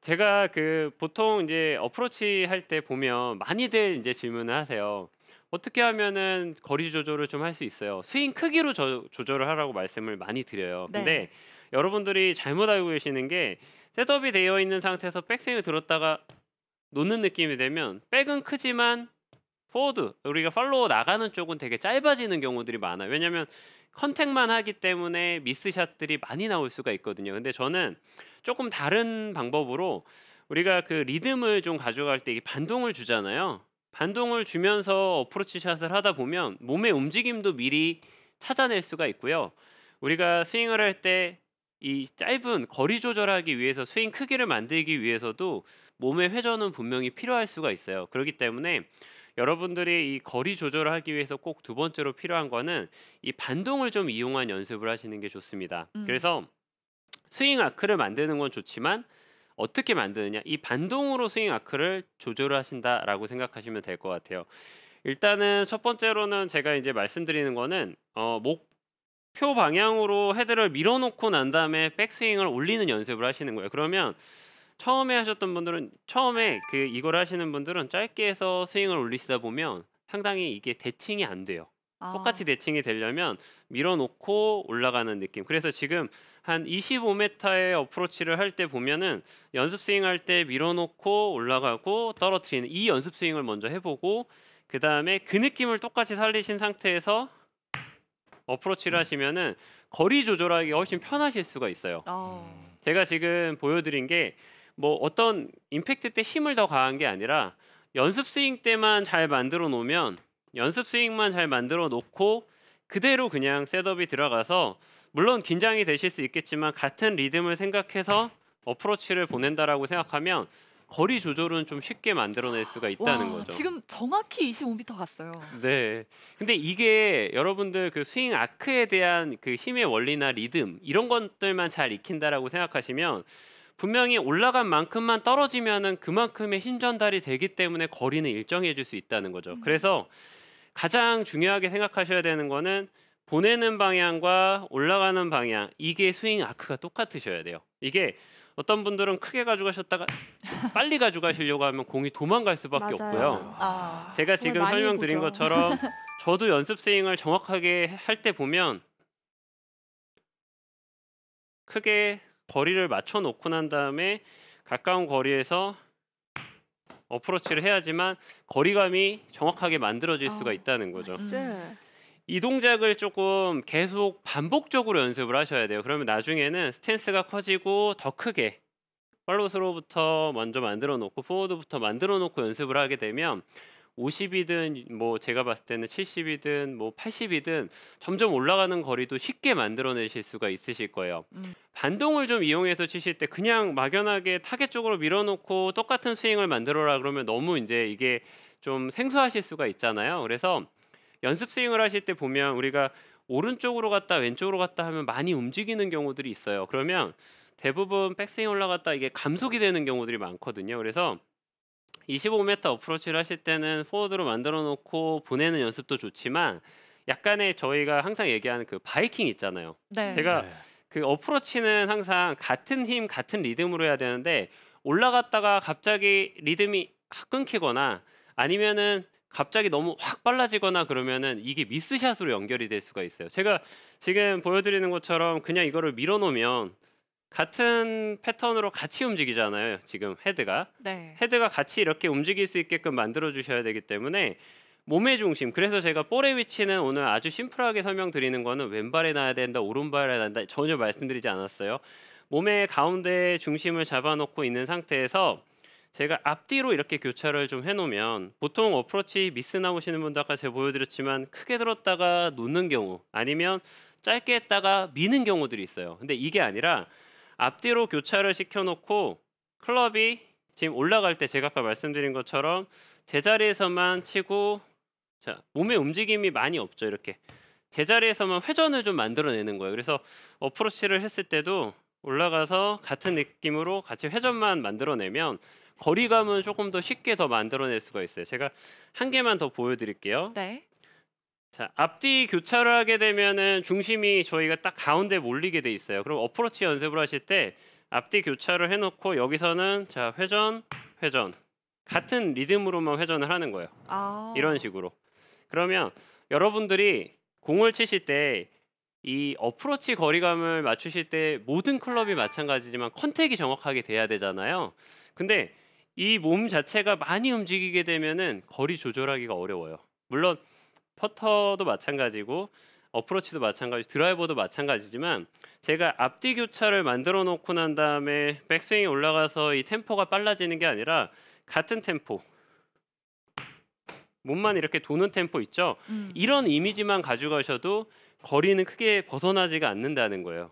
제가 그 보통 이제 어프로치 할 때 보면 많이들 이제 질문을 하세요. 어떻게 하면은 거리 조절을 좀 할 수 있어요. 스윙 크기로 저, 조절을 하라고 말씀을 많이 드려요. 네. 근데 여러분들이 잘못 알고 계시는 게 셋업이 되어 있는 상태에서 백스윙을 들었다가 놓는 느낌이 되면 백은 크지만 포워드 우리가 팔로우 나가는 쪽은 되게 짧아지는 경우들이 많아. 요 왜냐하면 컨택만 하기 때문에 미스샷들이 많이 나올 수가 있거든요. 근데 저는 조금 다른 방법으로 우리가 그 리듬을 좀 가져갈 때 반동을 주잖아요. 반동을 주면서 어프로치 샷을 하다 보면 몸의 움직임도 미리 찾아낼 수가 있고요. 우리가 스윙을 할 때 이 짧은 거리 조절하기 위해서 스윙 크기를 만들기 위해서도 몸의 회전은 분명히 필요할 수가 있어요. 그렇기 때문에 여러분들이 이 거리 조절을 하기 위해서 꼭 두 번째로 필요한 거는 이 반동을 좀 이용한 연습을 하시는 게 좋습니다. 음. 그래서 스윙 아크를 만드는 건 좋지만 어떻게 만드느냐 이 반동으로 스윙 아크를 조절을 하신다라고 생각하시면 될 것 같아요. 일단은 첫 번째로는 제가 이제 말씀드리는 거는 어, 목표 방향으로 헤드를 밀어놓고 난 다음에 백스윙을 올리는 연습을 하시는 거예요. 그러면 처음에 하셨던 분들은 처음에 그 이걸 하시는 분들은 짧게 해서 스윙을 올리시다 보면 상당히 이게 대칭이 안 돼요. 아. 똑같이 대칭이 되려면 밀어놓고 올라가는 느낌. 그래서 지금 한 25m의 어프로치를 할 때 보면은 연습 스윙 할 때 밀어놓고 올라가고 떨어뜨리는 이 연습 스윙을 먼저 해보고 그 다음에 그 느낌을 똑같이 살리신 상태에서 어프로치를 하시면은 거리 조절하기 훨씬 편하실 수가 있어요. 아. 음. 제가 지금 보여드린 게뭐 어떤 임팩트 때 힘을 더 가한 게 아니라 연습 스윙 때만 잘 만들어 놓으면 연습 스윙만 잘 만들어 놓고 그대로 그냥 셋업이 들어가서 물론 긴장이 되실 수 있겠지만 같은 리듬을 생각해서 어프로치를 보낸다라고 생각하면 거리 조절은 좀 쉽게 만들어낼 수가 있다는 와, 거죠. 지금 정확히 25m 갔어요. 네. 근데 이게 여러분들 그 스윙 아크에 대한 그 힘의 원리나 리듬 이런 것들만 잘 익힌다라고 생각하시면 분명히 올라간 만큼만 떨어지면은 그만큼의 신전달이 되기 때문에 거리는 일정해질 수 있다는 거죠. 음. 그래서 가장 중요하게 생각하셔야 되는 거는 보내는 방향과 올라가는 방향 이게 스윙 아크가 똑같으셔야 돼요. 이게 어떤 분들은 크게 가져가셨다가 빨리 가져가시려고 하면 공이 도망갈 수밖에 맞아요. 없고요. 아, 제가 지금 설명드린 보죠. 것처럼 저도 연습 스윙을 정확하게 할 때 보면 크게 거리를 맞춰 놓고 난 다음에 가까운 거리에서 어프로치를 해야지만 거리감이 정확하게 만들어질 아, 수가 있다는 거죠. 네. 이 동작을 조금 계속 반복적으로 연습을 하셔야 돼요. 그러면 나중에는 스탠스가 커지고 더 크게 팔로스로부터 먼저 만들어 놓고 포워드부터 만들어 놓고 연습을 하게 되면 50이든 뭐 제가 봤을 때는 70이든 뭐 80이든 점점 올라가는 거리도 쉽게 만들어내실 수가 있으실 거예요. 음. 반동을 좀 이용해서 치실 때 그냥 막연하게 타겟 쪽으로 밀어놓고 똑같은 스윙을 만들어라 그러면 너무 이제 이게 좀 생소하실 수가 있잖아요. 그래서 연습 스윙을 하실 때 보면 우리가 오른쪽으로 갔다 왼쪽으로 갔다 하면 많이 움직이는 경우들이 있어요. 그러면 대부분 백스윙 올라갔다 이게 감속이 되는 경우들이 많거든요. 그래서 25m 어프로치를 하실 때는 포워드로 만들어 놓고 보내는 연습도 좋지만 약간의 저희가 항상 얘기하는 그 바이킹 있잖아요. 네. 제가 네. 그 어프로치는 항상 같은 힘, 같은 리듬으로 해야 되는데 올라갔다가 갑자기 리듬이 끊기거나 아니면은 갑자기 너무 확 빨라지거나 그러면은 이게 미스샷으로 연결이 될 수가 있어요. 제가 지금 보여드리는 것처럼 그냥 이거를 밀어놓으면 같은 패턴으로 같이 움직이잖아요. 지금 헤드가 네. 헤드가 같이 이렇게 움직일 수 있게끔 만들어 주셔야 되기 때문에 몸의 중심. 그래서 제가 볼의 위치는 오늘 아주 심플하게 설명드리는 거는 왼발에 놔야 된다, 오른발에 놔다 전혀 말씀드리지 않았어요. 몸의 가운데 중심을 잡아놓고 있는 상태에서 제가 앞뒤로 이렇게 교차를 좀 해놓으면 보통 어프로치 미스 나오시는 분도 아까 제가 보여드렸지만 크게 들었다가 놓는 경우 아니면 짧게 했다가 미는 경우들이 있어요. 근데 이게 아니라 앞뒤로 교차를 시켜놓고 클럽이 지금 올라갈 때 제가 아까 말씀드린 것처럼 제자리에서만 치고 자, 몸의 움직임이 많이 없죠 이렇게 제자리에서만 회전을 좀 만들어내는 거예요 그래서 어프로치를 했을 때도 올라가서 같은 느낌으로 같이 회전만 만들어내면 거리감은 조금 더 쉽게 더 만들어낼 수가 있어요 제가 한 개만 더 보여드릴게요 네. 자, 앞뒤 교차를 하게 되면은 중심이 저희가 딱 가운데 몰리게 돼 있어요. 그럼 어프로치 연습을 하실 때 앞뒤 교차를 해놓고 여기서는 자 회전, 회전 같은 리듬으로만 회전을 하는 거예요. 아. 이런 식으로. 그러면 여러분들이 공을 치실 때 이 어프로치 거리감을 맞추실 때 모든 클럽이 마찬가지지만 컨택이 정확하게 돼야 되잖아요. 근데 이 몸 자체가 많이 움직이게 되면은 거리 조절하기가 어려워요. 물론 퍼터도 마찬가지고 어프로치도 마찬가지, 드라이버도 마찬가지지만 제가 앞뒤 교차를 만들어 놓고 난 다음에 백스윙이 올라가서 이 템포가 빨라지는 게 아니라 같은 템포 몸만 이렇게 도는 템포 있죠. 음. 이런 이미지만 가져가셔도 거리는 크게 벗어나지가 않는다는 거예요.